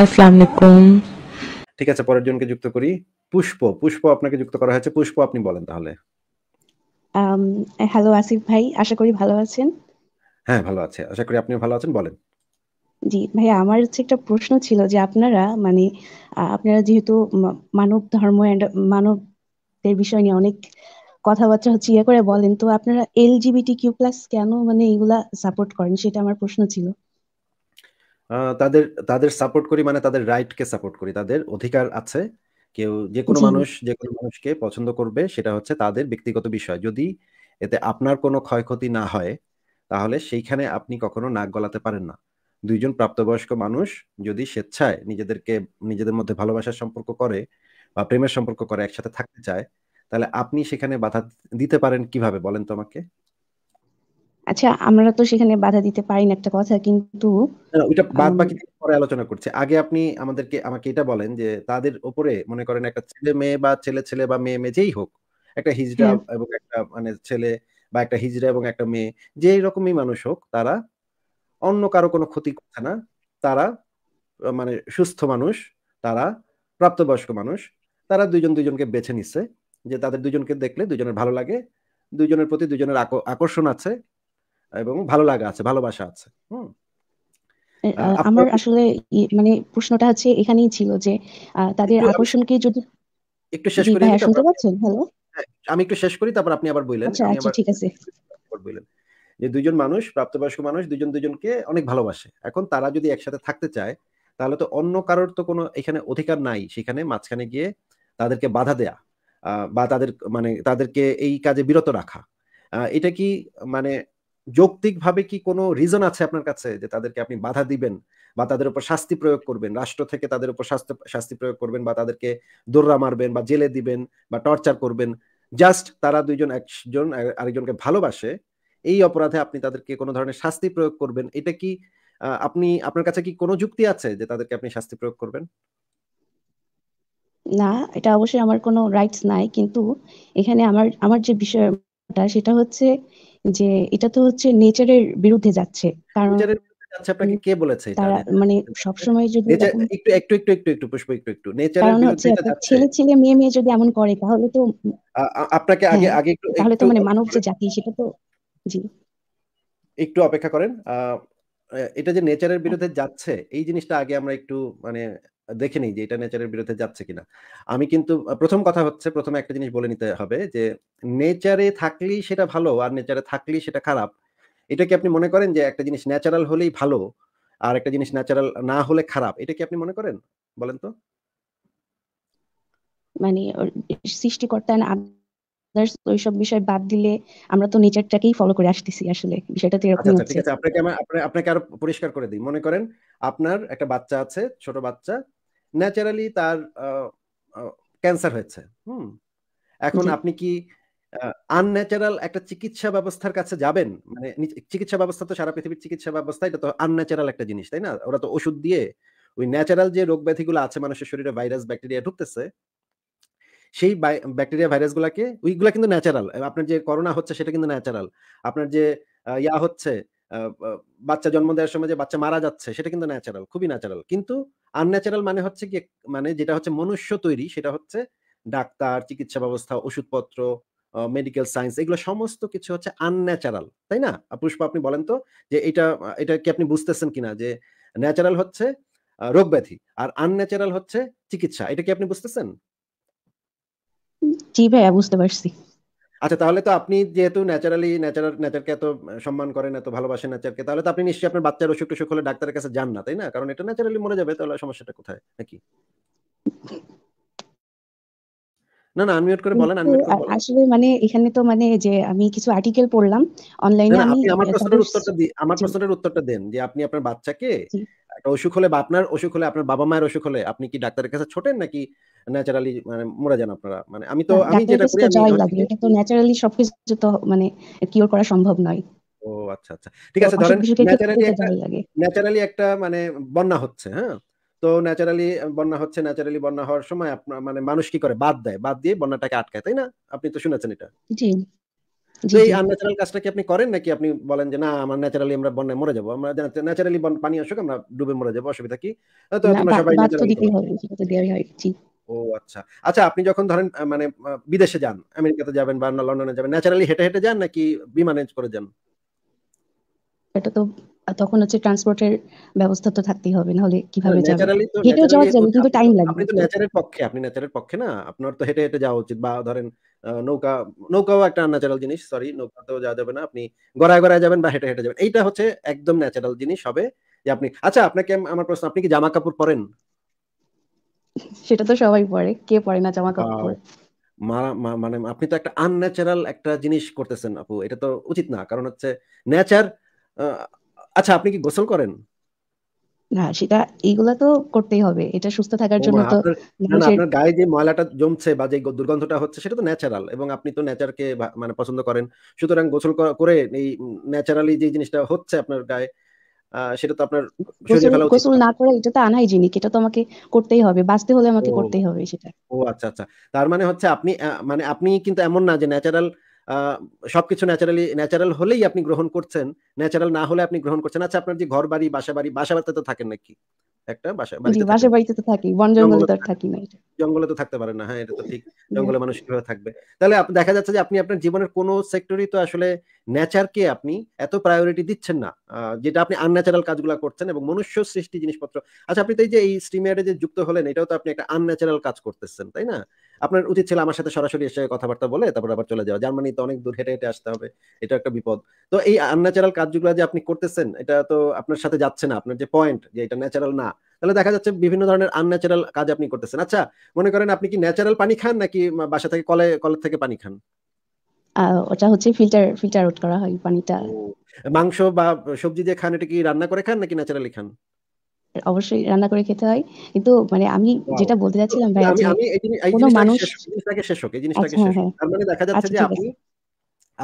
আসসালামু ঠিক আছে পরের জনকে যুক্ত করি পুষ্প পুষ্প আপনাকে যুক্ত করা হয়েছে পুষ্প আপনি বলেন তাহলে হ্যালো আসিফ ভাই আশা করি ভালো আছেন হ্যাঁ ভালো আছে আশা করি আপনি ভালো আছেন বলেন জি আমার হচ্ছে একটা প্রশ্ন ছিল যে আপনারা মানে আপনারা যেহেতু মানব ধর্ম এন্ড মানবদের বিষয় নিয়ে অনেক কথাবার্তা হচ্ছে ইয়ে করে বলেন তো আপনারা এলজিবিটি কিউ প্লাস কেন মানে এগুলা সাপোর্ট করেন সেটা আমার প্রশ্ন ছিল তাদের তাদের সাপোর্ট করি মানে তাদের রাইটকে সাপোর্ট করি তাদের অধিকার আছে কেউ যে কোনো মানুষ যে কোনো মানুষকে পছন্দ করবে সেটা হচ্ছে তাদের ব্যক্তিগত বিষয় যদি এতে আপনার কোনো ক্ষয়ক্ষতি না হয় তাহলে সেইখানে আপনি কখনো নাক গলাতে পারেন না দুইজন প্রাপ্তবয়স্ক মানুষ যদি স্বেচ্ছায় নিজেদেরকে নিজেদের মধ্যে ভালোবাসার সম্পর্ক করে বা প্রেমের সম্পর্ক করে একসাথে থাকতে চায় তাহলে আপনি সেখানে বাধা দিতে পারেন কিভাবে বলেন তো আমাকে আচ্ছা আমরা তো সেখানে বাধা দিতে পারি না একটা কথা কিন্তু ওইটা বাদ বাকি পরে আলোচনা করছে আগে আপনি আমাদেরকে আমাকে এটা বলেন যে তাদের উপরে মনে করেন একটা ছেলে মেয়ে বা ছেলে ছেলে বা মেয়ে মেয়ে যেই হোক একটা হিজড়া হ্যাঁ। এবং একটা মানে ছেলে বা একটা হিজড়া এবং একটা মেয়ে যেই রকমই মানুষ হোক তারা অন্য কারো কোনো ক্ষতি করছে না তারা মানে সুস্থ মানুষ তারা প্রাপ্তবয়স্ক মানুষ তারা দুজন দুজনকে বেছে নিচ্ছে যে তাদের দুজনকে দেখলে দুজনের ভালো লাগে দুজনের প্রতি দুজনের আকর্ষণ আছে এবং ভালো লাগা আছে ভালোবাসা আছে আমার আসলে মানে প্রশ্নটা হচ্ছে এখানেই ছিল যে তাদের আকর্ষণকে যদি একটু শেষ করি হ্যাঁ, শুনতে পাচ্ছেন হ্যালো আমি একটু শেষ করি তারপর আপনি আবার বললেন আচ্ছা আচ্ছা ঠিক আছে বললেন যে দুজন মানুষ প্রাপ্তবয়স্ক মানুষ দুজন দুজনকে অনেক ভালোবাসে এখন তারা যদি একসাথে থাকতে চায় তাহলে তো অন্য কারোর তো কোনো এখানে অধিকার নাই সেখানে মাঝখানে গিয়ে তাদেরকে বাধা দেয়া বা তাদের মানে তাদেরকে এই কাজে বিরত রাখা এটা কি মানে যৌক্তিকভাবে কি কোনো রিজন আছে আপনার কাছে যে তাদেরকে আপনি বাধা দিবেন বা তাদের উপর শাস্তি প্রয়োগ করবেন রাষ্ট্র থেকে তাদের উপর শাস্তি শাস্তি প্রয়োগ করবেন বা তাদেরকে দৌড়া মারবেন বা জেলে দিবেন বা টর্চার করবেন জাস্ট তারা দুইজন একজন আরেকজনকে ভালোবাসে এই অপরাধে আপনি তাদেরকে কোনো ধরনের শাস্তি প্রয়োগ করবেন এটা কি আপনি আপনার কাছে কি কোনো যুক্তি আছে যে তাদেরকে আপনি শাস্তি প্রয়োগ করবেন না এটা অবশ্যই আমার কোনো রাইটস নাই কিন্তু এখানে আমার আমার যে বিষয়টা সেটা হচ্ছে যে এটা তো হচ্ছে নেচারের বিরুদ্ধে যাচ্ছে কারণ আচ্ছা আপনাকে কে বলেছে তারা মানে সবসময় যদি একটু একটু একটু একটু একটু পুষ্প একটু একটু নেচারের বিরুদ্ধে ছেলে ছেলে মেয়ে মেয়ে যদি এমন করে তাহলে তো আপনাকে হ্যাঁ, আগে আগে একটু তাহলে তো মানে মানব যে জাতি সেটা তো জি একটু অপেক্ষা করেন এটা যে নেচারের বিরুদ্ধে যাচ্ছে এই জিনিসটা আগে আমরা একটু মানে দেখে নিই যে এটা নেচারের বিরুদ্ধে যাচ্ছে কিনা আমি কিন্তু প্রথম কথা হচ্ছে প্রথমে একটা জিনিস বলে নিতে হবে যে নেচারে থাকলেই সেটা ভালো আর নেচারে থাকলেই সেটা খারাপ এটা কি আপনি মনে করেন যে একটা জিনিস ন্যাচারাল হলেই ভালো আর একটা জিনিস ন্যাচারাল না হলে খারাপ এটা কি আপনি মনে করেন বলেন তো মানে সৃষ্টিকর্তা আদার্স ওইসব বিষয় বাদ দিলে আমরা তো নেচারটাকেই ফলো করে আসতেছি আসলে বিষয়টা তো এরকম আচ্ছা, আচ্ছা, হচ্ছে ঠিক আছে আপনাকে আমি আপনাকে আরো পরিষ্কার করে দিই মনে করেন আপনার একটা বাচ্চা আছে ছোট বাচ্চা ন্যাচারালি তার ক্যান্সার হয়েছে হুম এখন আপনি কি আনন্যাচারাল একটা চিকিৎসা ব্যবস্থার কাছে যাবেন মানে চিকিৎসা ব্যবস্থা তো সারা পৃথিবীর চিকিৎসা ব্যবস্থা এটা তো আনন্যাচারাল একটা জিনিস তাই না ওরা তো ওষুধ দিয়ে ওই ন্যাচারাল যে রোগ ব্যাধিগুলো আছে মানুষের শরীরে ভাইরাস ব্যাকটেরিয়া ঢুকতেছে সেই ব্যাকটেরিয়া ভাইরাসগুলোকে ওইগুলা কিন্তু ন্যাচারাল আপনার যে করোনা হচ্ছে সেটা কিন্তু ন্যাচারাল আপনার যে ইয়া হচ্ছে বাচ্চা জন্ম দেওয়ার সময় যে বাচ্চা মারা যাচ্ছে সেটা কিন্তু ন্যাচারাল খুবই ন্যাচারাল কিন্তু আনন্যাচারাল মানে হচ্ছে কি মানে যেটা হচ্ছে মনুষ্য তৈরি সেটা হচ্ছে ডাক্তার চিকিৎসা ব্যবস্থা ওষুধপত্র মেডিকেল সায়েন্স এগুলো সমস্ত কিছু হচ্ছে আনন্যাচারাল তাই না পুষ্প আপনি বলেন তো যে এটা এটা কি আপনি বুঝতেছেন কিনা যে ন্যাচারাল হচ্ছে রোগ ব্যাধি আর আনন্যাচারাল হচ্ছে চিকিৎসা এটা কি আপনি বুঝতেছেন জি ভাইয়া বুঝতে পারছি আচ্ছা তাহলে তো আপনি যেহেতু ন্যাচারালি ন্যাচারাল নেচারকে এত সম্মান করেন এত ভালোবাসেন নেচারকে তাহলে তো আপনি নিশ্চয়ই আপনার বাচ্চার অসুখ টসুখ হলে ডাক্তারের কাছে যান না তাই না কারণ এটা ন্যাচারালি মরে যাবে তাহলে সমস্যাটা কোথায় নাকি না না আনমিউট করে বলেন আনমিউট করে আসলে মানে এখানে তো মানে যে আমি কিছু আর্টিকেল পড়লাম অনলাইনে আমি আমার প্রশ্নের উত্তরটা দিই আমার প্রশ্নের উত্তরটা দেন যে আপনি আপনার বাচ্চাকে একটা অসুখ হলে বা আপনার অসুখ হলে আপনার বাবা মায়ের অসুখ হলে আপনি কি ডাক্তারের কাছে ছোটেন নাকি ন্যাচারালি মানে যান আপনারা মানে আমি তো হ্যাঁ, আমি যেটা করি আমি কিন্তু ন্যাচারালি তো মানে কিওর করা সম্ভব নয় ও আচ্ছা আচ্ছা ঠিক আছে ধরেন ন্যাচারালি একটা ন্যাচারালি একটা মানে বন্যা হচ্ছে হ্যাঁ তো ন্যাচারালি বন্যা হচ্ছে ন্যাচারালি বন্যা হওয়ার সময় আপনার মানে মানুষ কি করে বাদ দেয় বাদ দিয়ে বন্যাটাকে আটকায় তাই না আপনি তো শুনেছেন এটা জি এই আনন্যাচারাল কাজটা কি আপনি করেন নাকি আপনি বলেন যে না আমার ন্যাচারালি আমরা বন্যায় মরে যাবো আমরা ন্যাচারালি পানি আসুক আমরা ডুবে মরে যাবো অসুবিধা কি তো তোমরা সবাই ন্যাচারালি ও আচ্ছা আচ্ছা আপনি যখন ধরেন মানে বিদেশে যান আমেরিকাতে যাবেন বা লন্ডনে যাবেন ন্যাচারালি হেঁটে হেঁটে যান নাকি বিমানে করে যান এটা তো তখন হচ্ছে ট্রান্সপোর্টের ব্যবস্থা তো থাকতেই হবে না হলে কিভাবে যাবেন হেঁটেও যাওয়া যাবে কিন্তু টাইম লাগবে আপনি তো ন্যাচারের পক্ষে আপনি ন্যাচারের পক্ষে না আপনার তো হেঁটে হেঁটে যাওয়া উচিত বা ধরেন নৌকা নৌকাও একটা ন্যাচারাল জিনিস সরি নৌকাতেও যাওয়া যাবে না আপনি গড়ায় গড়ায় যাবেন বা হেঁটে হেঁটে যাবেন এইটা হচ্ছে একদম ন্যাচারাল জিনিস হবে যে আপনি আচ্ছা আপনাকে আমার প্রশ্ন আপনি কি জামা কাপড় পরেন সেটা তো সবাই পরে কে পরে না জামা কাপড় মানে আপনি তো একটা আনন্যাচারাল একটা জিনিস করতেছেন আপু এটা তো উচিত না কারণ হচ্ছে নেচার আচ্ছা আপনি কি গোসল করেন না সেটা এইগুলা তো করতেই হবে এটা সুস্থ থাকার জন্য তো আপনার গায়ে যে ময়লাটা জমছে বা যে দুর্গন্ধটা হচ্ছে সেটা তো ন্যাচারাল এবং আপনি তো নেচারকে মানে পছন্দ করেন সুতরাং গোসল করে এই ন্যাচারালি যে জিনিসটা হচ্ছে আপনার গায়ে সেটা তো আপনার গোসল না করে এটা তো জিনিস এটা তো আমাকে করতেই হবে বাঁচতে হলে আমাকে করতেই হবে সেটা ও আচ্ছা আচ্ছা তার মানে হচ্ছে আপনি মানে আপনি কিন্তু এমন না যে ন্যাচারাল সবকিছু ন্যাচারালি ন্যাচারাল হলেই আপনি গ্রহণ করছেন ন্যাচারাল না হলে আপনি গ্রহণ করছেন আচ্ছা আপনার যে ঘর বাড়ি বাসা বাড়ি বাসা বাড়িতে তো থাকেন নাকি একটা বাসা বাড়িতে বাসা বাড়িতে তো থাকি বন জঙ্গলে তো থাকি না জঙ্গলে তো থাকতে পারে না হ্যাঁ এটা তো ঠিক জঙ্গলে মানুষ কিভাবে থাকবে তাহলে দেখা যাচ্ছে যে আপনি আপনার জীবনের কোনো সেক্টরই তো আসলে নেচারকে আপনি এত প্রায়োরিটি দিচ্ছেন না যেটা আপনি আনন্যাচারাল কাজগুলো করছেন এবং মনুষ্য সৃষ্টি জিনিসপত্র আচ্ছা আপনি তো এই যে এই স্ট্রিমিয়ারে যে যুক্ত হলেন এটাও তো আপনি একটা আনন্যাচারাল কাজ করতেছেন তাই না আপনার উচিত ছিল আমার সাথে সরাসরি এসে কথাবার্তা বলে তারপর আবার চলে যাওয়া জার্মানি তো অনেক দূর হেঁটে হেঁটে আসতে হবে এটা একটা বিপদ তো এই আনন্যাচারাল কাজগুলো যে আপনি করতেছেন এটা তো আপনার সাথে যাচ্ছে না আপনার যে পয়েন্ট যে এটা ন্যাচারাল না তাহলে দেখা যাচ্ছে বিভিন্ন ধরনের আনন্যাচারাল কাজ আপনি করতেছেন আচ্ছা মনে করেন আপনি কি ন্যাচারাল পানি খান নাকি বাসা থেকে কলে কলের থেকে পানি খান ওটা হচ্ছে ফিল্টার ফিল্টার আউট করা হয় পানিটা মাংস বা সবজি দিয়ে খান এটা কি রান্না করে খান নাকি ন্যাচারালি খান অবশ্যই রান্না করে খেতে হয় কিন্তু মানে আমি যেটা বলতে যাচ্ছিলাম ভাই আমি আমি কোনো মানুষ জিনিসটাকে শেষ হোক এই জিনিসটাকে আচ্ছা, শেষ হ্যাঁ। তার মানে দেখা যাচ্ছে আচ্ছা, যে আপনি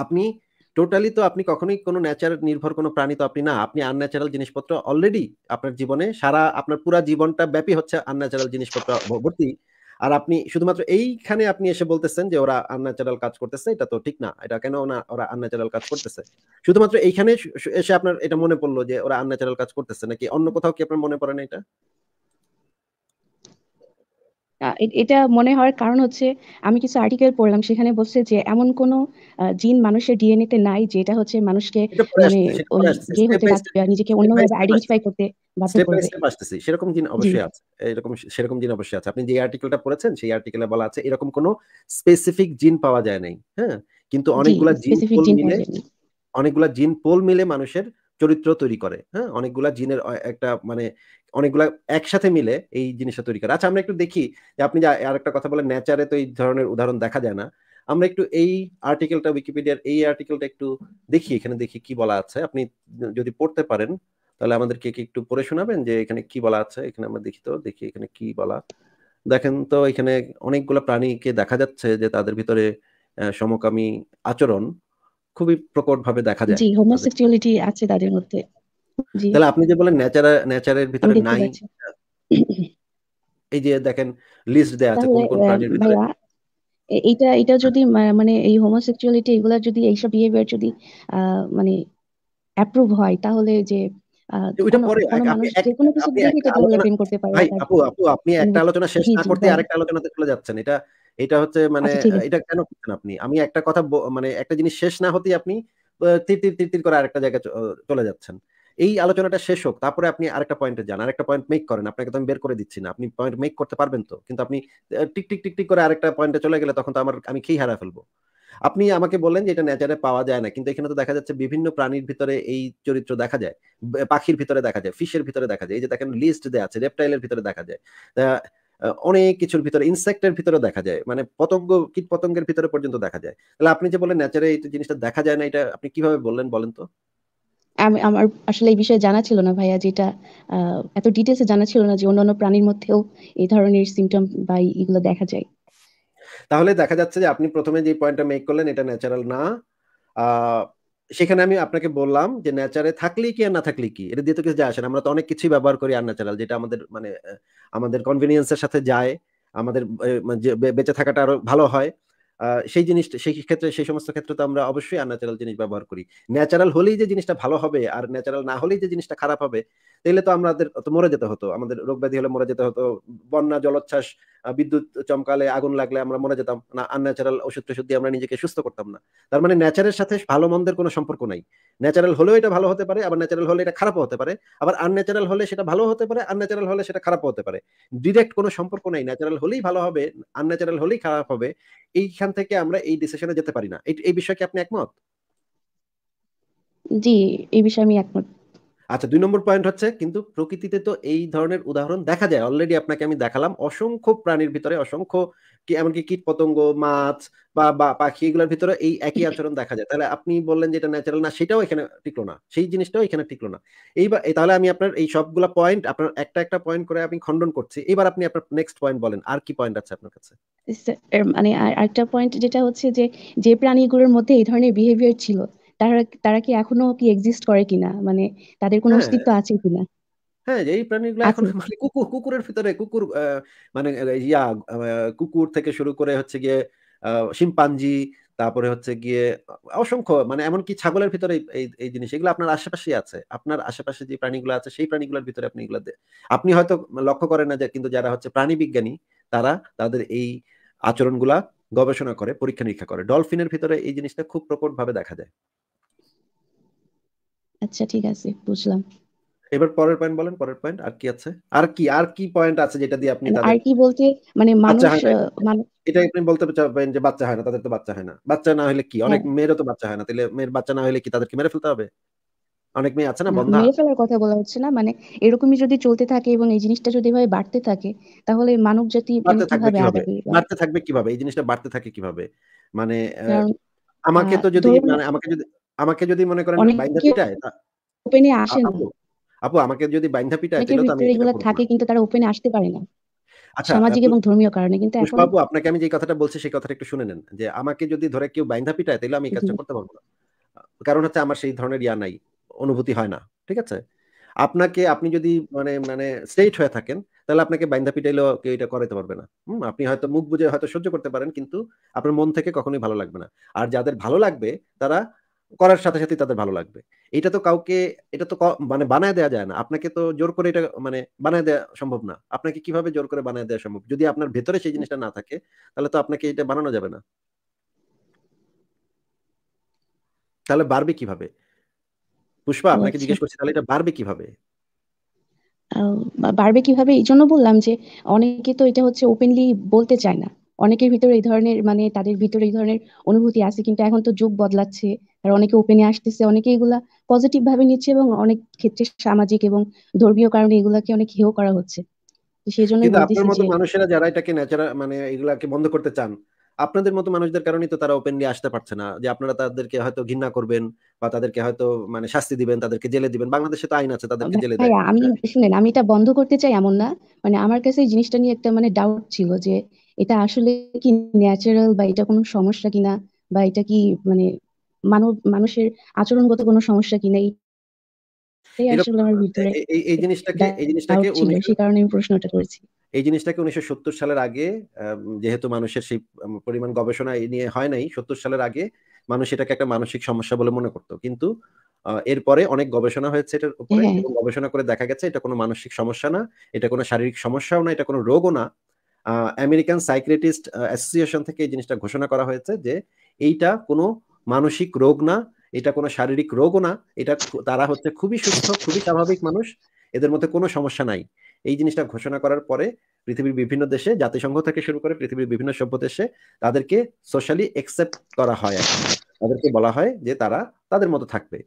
আপনি টোটালি তো আপনি কখনোই কোনো ন্যাচারাল নির্ভর কোনো প্রাণী তো আপনি না আপনি আনন্যাচারাল জিনিসপত্র অলরেডি আপনার জীবনে সারা আপনার পুরা জীবনটা ব্যাপী হচ্ছে আনন্যাচারাল জিনিসপত্র ভর্তি আর আপনি শুধুমাত্র এইখানে আপনি এসে বলতেছেন যে ওরা আনন্যাচারাল কাজ করতেছে এটা তো ঠিক না এটা কেন না ওরা আনন্যাচারাল কাজ করতেছে শুধুমাত্র এইখানে এসে আপনার এটা মনে পড়লো যে ওরা আনন্যাচারাল কাজ করতেছে নাকি অন্য কোথাও কি আপনার মনে পড়ে না এটা এটা মনে হওয়ার কারণ হচ্ছে আমি কিছু আর্টিকেল পড়লাম সেখানে বলছে যে এমন কোন জিন মানুষের ডিএনএ তে নাই যেটা হচ্ছে মানুষকে মানে ইয়ে হতে নিজেকে অন্যভাবে আইডেন্টিফাই করতে সেরকম জিন অবশ্যই আছে এরকম সেরকম জিন অবশ্যই আছে আপনি যে আর্টিকেলটা পড়েছেন সেই আর্টিকেলে বলা আছে এরকম কোনো স্পেসিফিক জিন পাওয়া যায় নাই হ্যাঁ কিন্তু অনেকগুলা জিন পোল মিলে অনেকগুলা জিন পোল মিলে মানুষের চরিত্র তৈরি করে হ্যাঁ অনেকগুলা জিনের একটা মানে অনেকগুলা একসাথে মিলে এই জিনিসটা তৈরি করে আচ্ছা আমরা একটু দেখি যে আপনি যে আর একটা কথা বলেন নেচারে তো এই ধরনের উদাহরণ দেখা যায় না আমরা একটু এই আর্টিকেলটা উইকিপিডিয়ার এই আর্টিকেলটা একটু দেখি এখানে দেখি কি বলা আছে আপনি যদি পড়তে পারেন তাহলে আমাদেরকে একটু পড়ে শোনাবেন যে এখানে কি বলা আছে এখানে আমরা দেখি তো দেখি এখানে কি বলা দেখেন তো এখানে অনেকগুলো প্রাণীকে দেখা যাচ্ছে যে তাদের ভিতরে সমকামী আচরণ খুবই ভাবে দেখা যায় জি হোমোসেক্সুয়ালিটি আছে তাদের মধ্যে তাহলে আপনি যে বলেন ন্যাচারাল ন্যাচারের ভিতরে নাই এই যে দেখেন লিস্ট দেয়া আছে কোন কোন প্রাণীর ভিতরে এটা এটা যদি মানে এই হোমোসেক্সুয়ালিটি এগুলা যদি এইসব বিহেভিয়ার যদি মানে অ্যাপ্রুভ হয় তাহলে যে আপনি একটা আলোচনা শেষ না করতে আরেকটা আলোচনাতে চলে যাচ্ছেন এটা এটা হচ্ছে মানে আচ্ছা, এটা কেন করছেন আপনি আমি একটা কথা মানে একটা জিনিস শেষ না হতেই আপনি তীর তীর করে আরেকটা জায়গায় চলে যাচ্ছেন এই আলোচনাটা শেষ হোক তারপরে আপনি আরেকটা পয়েন্টে যান আরেকটা পয়েন্ট মেক করেন আপনাকে তো আমি বের করে দিচ্ছি না আপনি পয়েন্ট মেক করতে পারবেন তো কিন্তু আপনি টিক টিক টিক টিক করে আরেকটা পয়েন্টে চলে গেলে তখন তো আমার আমি খেয়ে হারা ফেলবো আপনি আমাকে বলেন যে এটা নেচারে পাওয়া যায় না কিন্তু এখানে তো দেখা যাচ্ছে বিভিন্ন প্রাণীর ভিতরে এই চরিত্র দেখা যায় পাখির ভিতরে দেখা যায় ফিশের ভিতরে দেখা যায় এই যে দেখেন লিস্ট দেওয়া আছে রেপটাইলের ভিতরে দেখা যায় অনেক কিছুর ভিতরে ইনসেক্টের ভিতরে দেখা যায় মানে পতঙ্গ কীট পতঙ্গের ভিতরে পর্যন্ত দেখা যায় তাহলে আপনি যে বলেন নেচারে এই জিনিসটা দেখা যায় না এটা আপনি কিভাবে বললেন বলেন তো আমি আমার আসলে এই বিষয়ে জানা ছিল না ভাইয়া যেটা এত ডিটেলসে জানা ছিল না যে অন্যান্য প্রাণীর মধ্যেও এই ধরনের সিমটম বা এগুলো দেখা যায় তাহলে দেখা যাচ্ছে যে আপনি প্রথমে যে পয়েন্টটা মেক করলেন এটা ন্যাচারাল না সেখানে আমি আপনাকে বললাম যে ন্যাচারে থাকলেই কি আর না থাকলেই কি এটা দিয়ে তো কিছু যায় আসে না আমরা তো অনেক কিছুই ব্যবহার করি আর ন্যাচারাল যেটা আমাদের মানে আমাদের কনভিনিয়েন্সের সাথে যায় আমাদের মানে বেঁচে থাকাটা আরো ভালো হয় সেই জিনিসটা সেই ক্ষেত্রে সেই সমস্ত ক্ষেত্রে তো আমরা অবশ্যই ন্যাচারাল জিনিস ব্যবহার করি ন্যাচারাল হলেই যে জিনিসটা ভালো হবে আর ন্যাচারাল না হলেই যে জিনিসটা খারাপ হবে তাইলে তো আমাদের মরে যেতে হতো আমাদের রোগ ব্যাধি হলে মরে যেতে হতো বন্যা জলোচ্ছ্বাস বিদ্যুৎ চমকালে আগুন লাগলে আমরা মরে যেতাম না আনন্যাচারাল ওষুধ টষুধ দিয়ে আমরা নিজেকে সুস্থ করতাম না তার মানে ন্যাচারের সাথে ভালো মন্দের কোনো সম্পর্ক নাই ন্যাচারাল হলেও এটা ভালো হতে পারে আবার ন্যাচারাল হলে এটা খারাপও হতে পারে আবার আনন্যাচারাল হলে সেটা ভালো হতে পারে আনন্যাচারাল হলে সেটা খারাপও হতে পারে ডিরেক্ট কোনো সম্পর্ক নাই ন্যাচারাল হলেই ভালো হবে আনন্যাচারাল হলেই খারাপ হবে এইখান থেকে আমরা এই ডিসিশনে যেতে পারি না এই বিষয়ে কি আপনি একমত জি এই বিষয়ে আমি একমত আচ্ছা দুই নম্বর পয়েন্ট হচ্ছে কিন্তু প্রকৃতিতে তো এই ধরনের উদাহরণ দেখা যায় অলরেডি আপনাকে আমি দেখালাম অসংখ্য প্রাণীর ভিতরে অসংখ্য কি এমনকি কীট পতঙ্গ মাছ বা বা পাখি এগুলোর ভিতরে এই একই আচরণ দেখা যায় তাহলে আপনি বললেন যে এটা ন্যাচারাল না সেটাও এখানে টিকলো না সেই জিনিসটাও এখানে টিকলো না এইবার তাহলে আমি আপনার এই সবগুলো পয়েন্ট আপনার একটা একটা পয়েন্ট করে আমি খণ্ডন করছি এবার আপনি আপনার নেক্সট পয়েন্ট বলেন আর কি পয়েন্ট আছে আপনার কাছে মানে আরেকটা পয়েন্ট যেটা হচ্ছে যে যে প্রাণীগুলোর মধ্যে এই ধরনের বিহেভিয়ার ছিল তারা তারা কি এখনো কি এক্সিস্ট করে কিনা মানে তাদের কোনো হ্যাঁ। অস্তিত্ব আছে কিনা হ্যাঁ এই প্রাণীগুলো এখন আচ্ছা। মানে কুকুর কুকুরের ভিতরে কুকুর মানে ইয়া কুকুর থেকে শুরু করে হচ্ছে গিয়ে শিম্পাঞ্জি তারপরে হচ্ছে গিয়ে অসংখ্য মানে এমনকি ছাগলের ভিতরে এই এই জিনিস এগুলো আপনার আশেপাশে আছে আপনার আশেপাশে যে প্রাণীগুলো আছে সেই প্রাণীগুলোর ভিতরে আপনি এগুলো আপনি হয়তো লক্ষ্য করেন না যে কিন্তু যারা হচ্ছে প্রাণী বিজ্ঞানী তারা তাদের এই আচরণগুলা গবেষণা করে পরীক্ষা নিরীক্ষা করে ডলফিনের ভিতরে এই জিনিসটা খুব প্রকট ভাবে দেখা যায় আচ্ছা ঠিক আছে বুঝলাম এবার পরের পয়েন্ট বলেন পরের পয়েন্ট আর কি আছে আর কি আর কি পয়েন্ট আছে যেটা দিয়ে আপনি মানে আর কি বলতে মানে মানুষ এটা আপনি বলতে চাইবেন যে বাচ্চা হয় না তাদের তো বাচ্চা হয় না বাচ্চা না হলে কি অনেক হ্যাঁ। মেয়েরও তো বাচ্চা হয় না তাহলে মেয়ের বাচ্চা না হলে কি তাদেরকে মেরে ফেলতে হবে অনেক মেয়ে আছে না বন্ধা মেরে ফেলার কথা বলা হচ্ছে না মানে এরকমই যদি চলতে থাকে এবং এই জিনিসটা যদি ভাবে বাড়তে থাকে তাহলে মানব জাতি মানে বাড়তে থাকবে কিভাবে বাড়তে থাকবে কিভাবে এই জিনিসটা বাড়তে থাকে কিভাবে মানে আমাকে তো যদি মানে আমাকে যদি আমাকে যদি মনে করেন বাইন্ধা পিটায় ওপেনে আসে না আপু আমাকে যদি বাইন্ধা পিটায় তাহলে তো আমি এগুলো থাকে কিন্তু তারা ওপেনে আসতে পারে না আচ্ছা সামাজিক এবং ধর্মীয় কারণে কিন্তু এখন বাবু আপনাকে আমি যে কথাটা বলছি সেই কথাটা একটু শুনে নেন যে আমাকে যদি ধরে কেউ বাইন্ধা পিটায় তাহলে আমি কাজটা করতে পারবো না কারণ হচ্ছে আমার সেই ধরনের ইয়া নাই অনুভূতি হয় না ঠিক আছে আপনাকে আপনি যদি মানে মানে স্টেট হয়ে থাকেন তাহলে আপনাকে বাইন্ধা পিটাইলেও কেউ এটা করাতে পারবে না হুম আপনি হয়তো মুখ বুঝে হয়তো সহ্য করতে পারেন কিন্তু আপনার মন থেকে কখনোই ভালো লাগবে না আর যাদের ভালো লাগবে তারা করার সাথে সাথে তাদের ভালো লাগবে এটা তো কাউকে এটা তো মানে বানায় দেওয়া যায় না আপনাকে তো জোর করে এটা মানে বানায় দেওয়া সম্ভব না আপনাকে কিভাবে জোর করে বানায় দেওয়া সম্ভব যদি আপনার ভেতরে সেই জিনিসটা না থাকে তাহলে তো আপনাকে এটা বানানো যাবে না তাহলে বাড়বে কিভাবে পুষ্পা আপনাকে জিজ্ঞেস করছি তাহলে এটা বাড়বে কিভাবে বাড়বে কিভাবে এই জন্য বললাম যে অনেকে তো এটা হচ্ছে ওপেনলি বলতে চায় না অনেকের ভিতরে এই ধরনের মানে তাদের ভিতরে এই ধরনের অনুভূতি আছে কিন্তু এখন তো যুগ বদলাচ্ছে আর অনেকে ওপেনে আসতেছে অনেকে এগুলা পজিটিভ ভাবে নিচ্ছে এবং অনেক ক্ষেত্রে সামাজিক এবং ধর্মীয় কারণে এগুলাকে অনেক হেয় করা হচ্ছে সেই আপনার মতো মানুষেরা যারা এটাকে ন্যাচারাল মানে এগুলাকে বন্ধ করতে চান আপনাদের মতো মানুষদের কারণেই তো তারা ওপেনলি আসতে পারছে না যে আপনারা তাদেরকে হয়তো ঘৃণা করবেন বা তাদেরকে হয়তো মানে শাস্তি দিবেন তাদেরকে জেলে দিবেন বাংলাদেশে তো আইন আছে তাদেরকে জেলে দেয় আমি শুনেন আমি এটা বন্ধ করতে চাই এমন না মানে আমার কাছে এই জিনিসটা নিয়ে একটা মানে ডাউট ছিল যে এটা আসলে কি ন্যাচারাল বা এটা কোনো সমস্যা কিনা বা এটা কি মানে মানব মানুষের আচরণগত কোনো সমস্যা কিনা এই জিনিসটাকে এই জিনিসটাকে প্রশ্নটা করেছি এই জিনিসটাকে উনিশশো সালের আগে যেহেতু মানুষের সেই পরিমাণ গবেষণা এই নিয়ে হয় নাই সত্তর সালের আগে মানুষ এটাকে একটা মানসিক সমস্যা বলে মনে করতো কিন্তু এরপরে অনেক গবেষণা হয়েছে এটার উপরে হ্যাঁ। গবেষণা করে দেখা গেছে এটা কোনো মানসিক সমস্যা না এটা কোনো শারীরিক সমস্যাও না এটা কোনো রোগও না আমেরিকান সাইক্রেটিস্ট অ্যাসোসিয়েশন থেকে এই জিনিসটা ঘোষণা করা হয়েছে যে এইটা কোনো মানসিক রোগ না এটা কোনো শারীরিক রোগও না এটা তারা হচ্ছে খুবই সুস্থ খুবই স্বাভাবিক মানুষ এদের মধ্যে কোনো সমস্যা নাই এই জিনিসটা ঘোষণা করার পরে পৃথিবীর বিভিন্ন দেশে জাতিসংঘ থেকে শুরু করে পৃথিবীর বিভিন্ন সভ্য দেশে তাদেরকে সোশ্যালি একসেপ্ট করা হয় তাদেরকে বলা হয় যে তারা তাদের মতো থাকবে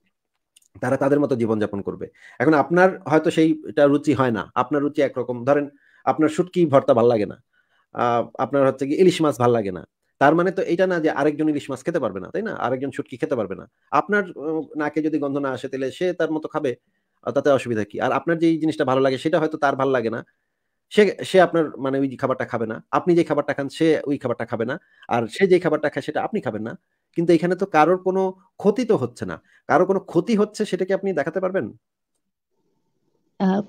তারা তাদের মতো জীবনযাপন করবে এখন আপনার হয়তো সেইটা রুচি হয় না আপনার রুচি একরকম ধরেন আপনার শুটকি ভর্তা ভাল লাগে না আপনার হচ্ছে কি ইলিশ মাছ ভাল লাগে না তার মানে তো এটা না যে আরেকজন ইলিশ মাছ খেতে পারবে না তাই না আরেকজন শুটকি খেতে পারবে না আপনার নাকে যদি গন্ধ না আসে তাহলে সে তার মতো খাবে তাতে অসুবিধা কি আর আপনার যে জিনিসটা ভালো লাগে সেটা হয়তো তার ভালো লাগে না সে সে আপনার মানে ওই খাবারটা খাবে না আপনি যে খাবারটা খান সে ওই খাবারটা খাবে না আর সে যে খাবারটা খায় সেটা আপনি খাবেন না কিন্তু এখানে তো কারোর কোনো ক্ষতি তো হচ্ছে না কারোর কোনো ক্ষতি হচ্ছে সেটাকে আপনি দেখাতে পারবেন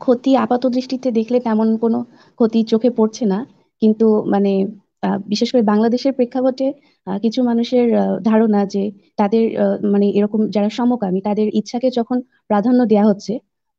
ক্ষতি আপাত দৃষ্টিতে দেখলে তেমন কোনো ক্ষতি চোখে পড়ছে না কিন্তু মানে বিশেষ করে বাংলাদেশের প্রেক্ষাপটে কিছু মানুষের ধারণা যে তাদের মানে এরকম যারা সমকামী তাদের ইচ্ছাকে যখন প্রাধান্য দেয়া হচ্ছে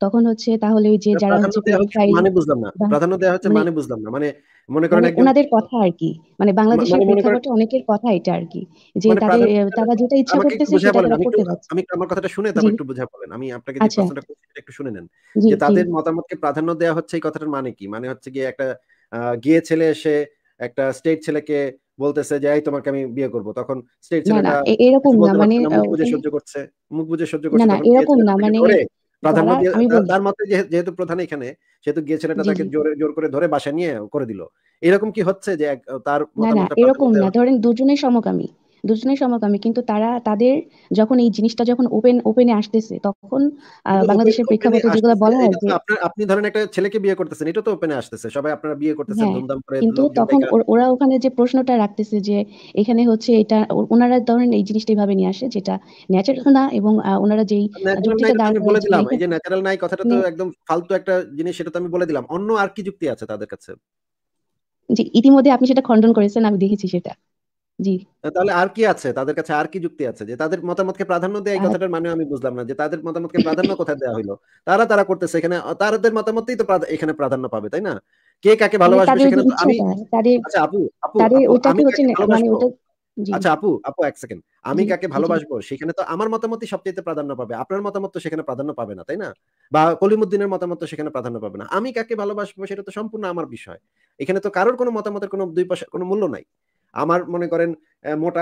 তখন হচ্ছে তাহলে ওই যে যারা হচ্ছে মানে বুঝলাম না প্রাধান্য দেওয়া হচ্ছে মানে, মানে বুঝলাম না মানে মনে করেন মানে ওনাদের কথা আর কি মানে, মানে বাংলাদেশের প্রেক্ষাপট অনেকের কথা এটা আর কি যে তাদের তারা যেটা ইচ্ছা করতেছে সেটা তারা করতে পারছে আমি আমার কথাটা শুনে তারপর একটু বুঝা বলেন আমি আপনাকে যে প্রশ্নটা আচ্ছা। করছি সেটা একটু শুনে নেন যে তাদের মতামতকে প্রাধান্য দেওয়া হচ্ছে এই কথাটার মানে কি মানে হচ্ছে গিয়ে একটা গিয়ে ছেলে এসে একটা স্টেট ছেলেকে বলতেছে যে এই তোমাকে আমি বিয়ে করব তখন স্টেট ছেলেটা এরকম না মানে মুখ বুঝে সহ্য করছে মুখ বুঝে সহ্য করছে না না এরকম না মানে প্রাধান্য তার মতে যেহেতু প্রধান এখানে সেহেতু গিয়ে ছেলেটা তাকে জোরে জোর করে ধরে বাসা নিয়ে করে দিল এরকম কি হচ্ছে যে তার এরকম না ধরেন দুজনেই সমকামী দুজনেই সমকামী কিন্তু তারা তাদের যখন এই জিনিসটা যখন ওপেন ওপেনে আসতেছে তখন বাংলাদেশের প্রেক্ষাপটে যেগুলো বলা হয় আপনি ধরেন একটা ছেলেকে বিয়ে করতেছেন এটা তো ওপেনে আসতেছে সবাই আপনারা বিয়ে করতেছেন হ্যাঁ, ধুমধাম করে কিন্তু তখন ওরা ওখানে যে প্রশ্নটা রাখতেছে যে এখানে হচ্ছে এটা ওনারা ধরেন এই জিনিসটা এইভাবে নিয়ে আসে যেটা ন্যাচারাল না এবং ওনারা যেই যুক্তিটা দাঁড় বলে দিলাম এই যে ন্যাচারাল নাই কথাটা তো একদম ফালতু একটা জিনিস সেটা তো আমি বলে দিলাম অন্য আর কি যুক্তি আছে তাদের কাছে যে ইতিমধ্যে আপনি সেটা খণ্ডন করেছেন আমি দেখেছি সেটা জি তাহলে আর কি আছে তাদের কাছে আর কি যুক্তি আছে যে তাদের মতামতকে প্রাধান্য দেয় এই হ্যাঁ। কথাটার মানে আমি বুঝলাম না যে তাদের মতামতকে প্রাধান্য কোথায় দেওয়া হলো তারা তারা করতেছে এখানে তাদের মতামতই তো এখানে প্রাধান্য পাবে তাই না কে কাকে ভালোবাসবে সেখানে তো আমি আচ্ছা আপু আপু আমি মানে ওটা আচ্ছা আপু আপু এক সেকেন্ড আমি কাকে ভালোবাসবো সেখানে তো আমার মতামতই সবচেয়ে প্রাধান্য পাবে আপনার মতামত তো সেখানে প্রাধান্য পাবে না তাই না বা কলিমুদ্দিনের মতামত তো সেখানে প্রাধান্য পাবে না আমি কাকে ভালোবাসবো সেটা তো সম্পূর্ণ আমার বিষয় এখানে তো কারোর কোনো মতামতের কোনো দুই পাশে কোনো মূল্য নাই আমার মনে করেন মোটা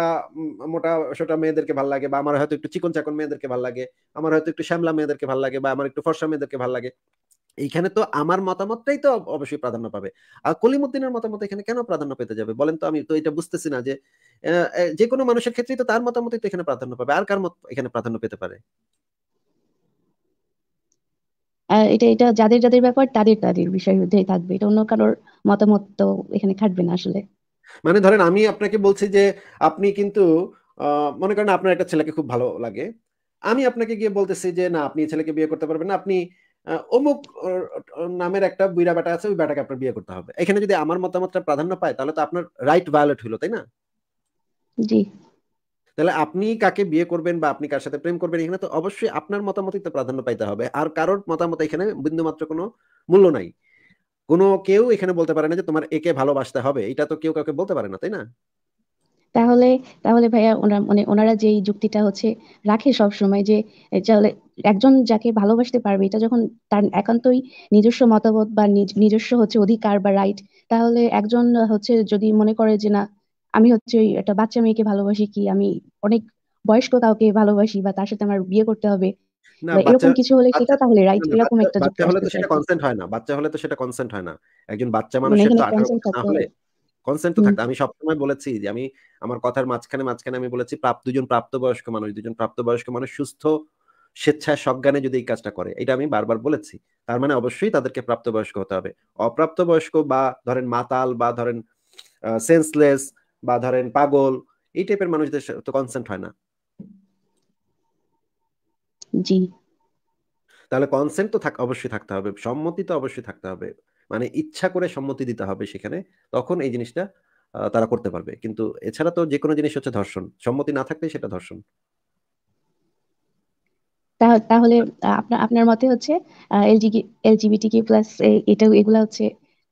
মোটা সোটা মেয়েদেরকে ভাল লাগে বা আমার হয়তো একটু চিকন চাকন মেয়েদেরকে ভাল লাগে আমার হয়তো একটু শ্যামলা মেয়েদেরকে ভাল লাগে বা আমার একটু ফর্সা মেয়েদেরকে ভাল লাগে এইখানে তো আমার মতামতটাই তো অবশ্যই প্রাধান্য পাবে আর কলিমুদ্দিনের মতামত এখানে কেন প্রাধান্য পেতে যাবে বলেন তো আমি তো এটা বুঝতেছি না যে যে কোনো মানুষের ক্ষেত্রেই তো তার মতামতই তো এখানে প্রাধান্য পাবে আর কার মত এখানে প্রাধান্য পেতে পারে এটা এটা যাদের যাদের ব্যাপার তাদের তাদের বিষয় থাকবে এটা অন্য কারোর মতামত তো এখানে খাটবে না আসলে মানে ধরেন আমি আপনাকে বলছি যে আপনি কিন্তু মনে করেন আপনার একটা ছেলেকে খুব ভালো লাগে আমি আপনাকে গিয়ে বলতেছি যে না আপনি ছেলেকে বিয়ে করতে পারবেন না আপনি অমুক নামের একটা বুড়া বেটা আছে ওই বেটাকে আপনার বিয়ে করতে হবে এখানে যদি আমার মতামতটা প্রাধান্য পায় তাহলে তো আপনার রাইট ভায়োলেট হলো তাই না জি তাহলে আপনি কাকে বিয়ে করবেন বা আপনি কার সাথে প্রেম করবেন এখানে তো অবশ্যই আপনার মতামতই তো প্রাধান্য পাইতে হবে আর কারোর মতামত এখানে বিন্দুমাত্র কোনো মূল্য নাই কোনো কেউ এখানে বলতে পারে না যে তোমার একে ভালোবাসতে হবে এটা তো কেউ কাউকে বলতে পারে না তাই না তাহলে তাহলে ভাইয়া ওনারা মানে ওনারা যে যুক্তিটা হচ্ছে রাখে সব সময় যে তাহলে একজন যাকে ভালোবাসতে পারবে এটা যখন তার একান্তই নিজস্ব মতামত বা নিজস্ব হচ্ছে অধিকার বা রাইট তাহলে একজন হচ্ছে যদি মনে করে যে না আমি হচ্ছে ওই একটা বাচ্চা মেয়েকে ভালোবাসি কি আমি অনেক বয়স্ক কাউকে ভালোবাসি বা তার সাথে আমার বিয়ে করতে হবে মানে এরকম কিছু হলে সেটা তাহলে রাইট এরকম একটা বাচ্চা হলে তো সেটা কনসেন্ট হয় না বাচ্চা হলে তো সেটা কনসেন্ট হয় না একজন বাচ্চা মানে মানুষের তো কনসেন্ট তো থাকতে আমি সবসময় বলেছি যে আমি আমার কথার মাঝখানে মাঝখানে আমি বলেছি প্রাপ্ত দুজন প্রাপ্তবয়স্ক মানুষ দুজন প্রাপ্তবয়স্ক মানুষ সুস্থ স্বেচ্ছায় সজ্ঞানে যদি এই কাজটা করে এটা আমি বারবার বলেছি তার মানে অবশ্যই তাদেরকে প্রাপ্তবয়স্ক হতে হবে অপ্রাপ্তবয়স্ক বা ধরেন মাতাল বা ধরেন সেন্সলেস বা ধরেন পাগল এই টাইপের মানুষদের তো কনসেন্ট হয় না জি তাহলে কনসেন্ট তো অবশ্যই থাকতে হবে সম্মতি তো অবশ্যই থাকতে হবে মানে ইচ্ছা করে সম্মতি দিতে হবে সেখানে তখন এই জিনিসটা তারা করতে পারবে কিন্তু এছাড়া তো যে কোনো জিনিস হচ্ছে ধর্ষণ সম্মতি না থাকলে সেটা ধর্ষণ তাহলে আপনার আপনার মতে হচ্ছে এলজিবিটি কি প্লাস এটা এগুলা হচ্ছে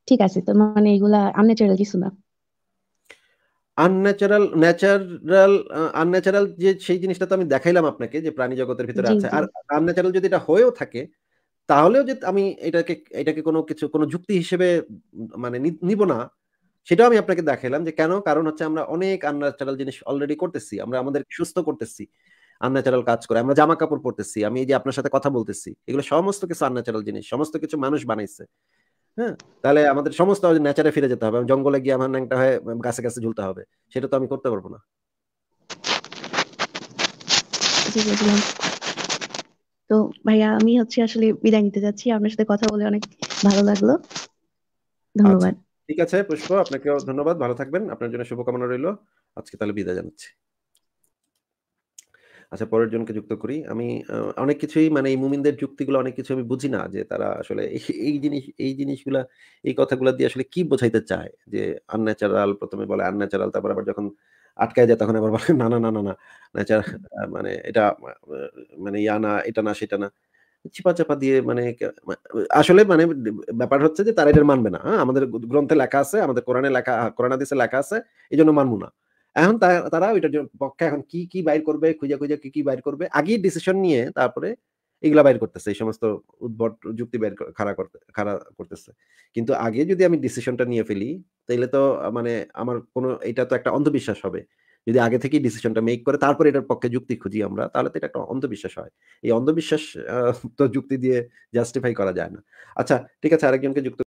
ঠিক আছে তো মানে এগুলা আনন্যাচারাল কিছু না আনন্যাচারাল ন্যাচারাল আনন্যাচারাল যে সেই জিনিসটা তো আমি দেখাইলাম আপনাকে যে প্রাণী জগতের ভিতরে আছে আর আনন্যাচারাল যদি এটা হয়েও থাকে তাহলেও যে আমি এটাকে এটাকে কোনো কিছু কোনো যুক্তি হিসেবে মানে নিব না সেটাও আমি আপনাকে দেখাইলাম যে কেন কারণ হচ্ছে আমরা অনেক আনন্যাচারাল জিনিস অলরেডি করতেছি আমরা আমাদের সুস্থ করতেছি আনন্যাচারাল কাজ করে আমরা জামা কাপড় পরতেছি আমি এই যে আপনার সাথে কথা বলতেছি এগুলো সমস্ত কিছু আনন্যাচারাল জিনিস সমস্ত কিছু মানুষ বানাইছে হ্যাঁ তাহলে আমাদের সমস্ত নেচারে ফিরে যেতে হবে জঙ্গলে গিয়ে আমার ন্যাংটা হয়ে গাছে গাছে ঝুলতে হবে সেটা তো আমি করতে পারবো না তো ভাইয়া আমি হচ্ছে আসলে বিদায় নিতে যাচ্ছি আপনার সাথে কথা বলে অনেক ভালো লাগলো আচ্ছা, ধন্যবাদ ঠিক আছে পুষ্প আপনাকেও ধন্যবাদ ভালো থাকবেন আপনার জন্য শুভকামনা রইল আজকে তাহলে বিদায় জানাচ্ছি আচ্ছা পরের জনকে যুক্ত করি আমি অনেক কিছুই মানে এই মুমিনদের যুক্তিগুলো অনেক কিছু আমি বুঝি না যে তারা আসলে এই জিনিস এই জিনিসগুলা এই কথাগুলো দিয়ে আসলে কি বোঝাইতে চায় যে আনন্যাচারাল প্রথমে বলে আনন্যাচারাল তারপর আবার যখন আটকায় যায় তখন আবার বলে না না না না না মানে এটা মানে ইয়া না এটা না সেটা না চিপা চাপা দিয়ে মানে আসলে মানে ব্যাপার হচ্ছে যে তারা এটা মানবে না হ্যাঁ, আমাদের গ্রন্থে লেখা আছে আমাদের কোরআনে লেখা কোরআন আদিসে লেখা আছে এই জন্য মানবো না এখন তারা ওইটার জন্য পক্ষে এখন কি কি বাইর করবে খুঁজে খুঁজে কি কি বাইর করবে আগেই ডিসিশন নিয়ে তারপরে এগুলা বাইর করতেছে এই সমস্ত উদ্ভট যুক্তি বাইর খাড়া করতে খাড়া করতেছে কিন্তু আগে যদি আমি ডিসিশনটা নিয়ে ফেলি তাহলে তো মানে আমার কোনো এটা তো একটা অন্ধবিশ্বাস হবে যদি আগে থেকেই ডিসিশনটা মেক করে তারপরে এটার পক্ষে যুক্তি খুঁজি আমরা তাহলে তো এটা একটা অন্ধবিশ্বাস হয় এই অন্ধবিশ্বাস তো যুক্তি দিয়ে জাস্টিফাই করা যায় না আচ্ছা ঠিক আছে আরেকজনকে যুক্ত